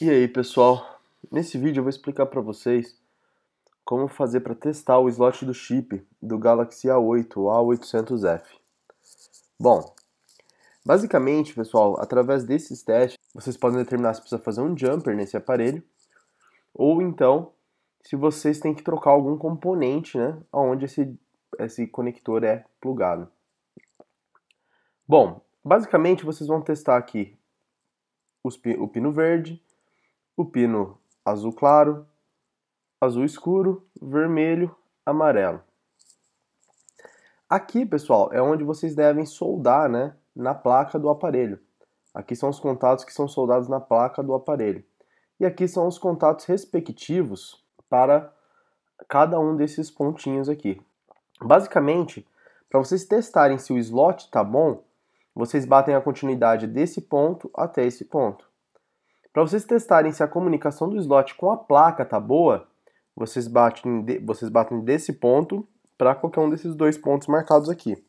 E aí pessoal, nesse vídeo eu vou explicar para vocês como fazer para testar o slot do chip do Galaxy A8, o A800F. Bom, basicamente pessoal, através desses testes vocês podem determinar se precisa fazer um jumper nesse aparelho ou então se vocês têm que trocar algum componente, né, onde esse, esse conector é plugado. Bom, basicamente vocês vão testar aqui os, o pino verde, o pino azul claro, azul escuro, vermelho, amarelo. Aqui, pessoal, é onde vocês devem soldar né, na placa do aparelho. Aqui são os contatos que são soldados na placa do aparelho. E aqui são os contatos respectivos para cada um desses pontinhos aqui. Basicamente, para vocês testarem se o slot está bom, vocês batem a continuidade desse ponto até esse ponto. Para vocês testarem se a comunicação do slot com a placa tá boa, vocês batem, de, vocês batem desse ponto para qualquer um desses dois pontos marcados aqui.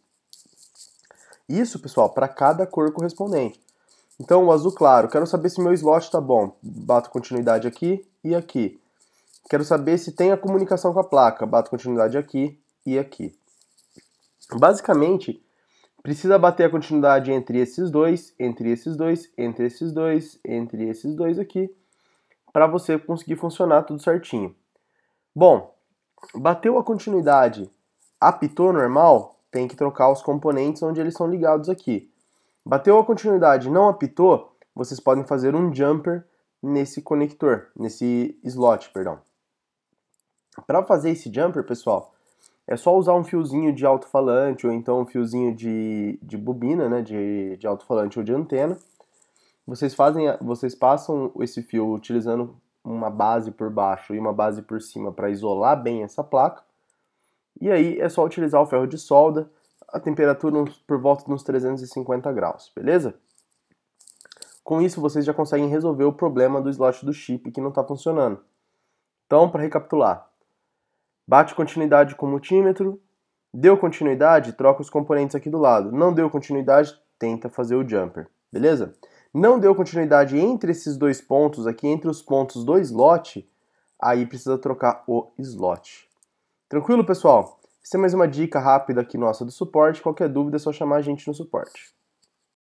Isso, pessoal, para cada cor correspondente. Então, o azul claro, quero saber se meu slot está bom. Bato continuidade aqui e aqui. Quero saber se tem a comunicação com a placa. Bato continuidade aqui e aqui. Basicamente, Precisa bater a continuidade entre esses dois, entre esses dois, entre esses dois, entre esses dois aqui, para você conseguir funcionar tudo certinho. Bom, bateu a continuidade, apitou normal, tem que trocar os componentes onde eles são ligados aqui. Bateu a continuidade, não apitou, vocês podem fazer um jumper nesse conector, nesse slot, perdão. Para fazer esse jumper, pessoal, é só usar um fiozinho de alto-falante ou então um fiozinho de, de bobina, né, de, de alto-falante ou de antena. Vocês fazem, vocês passam esse fio utilizando uma base por baixo e uma base por cima para isolar bem essa placa. E aí é só utilizar o ferro de solda, a temperatura por volta dos 350 graus, beleza? Com isso vocês já conseguem resolver o problema do slot do chip que não está funcionando. Então, para recapitular, Bate continuidade com multímetro, deu continuidade, troca os componentes aqui do lado. Não deu continuidade, tenta fazer o jumper, beleza? Não deu continuidade entre esses dois pontos aqui, entre os pontos do slot, aí precisa trocar o slot. Tranquilo, pessoal? isso é mais uma dica rápida aqui nossa do suporte. Qualquer dúvida é só chamar a gente no suporte.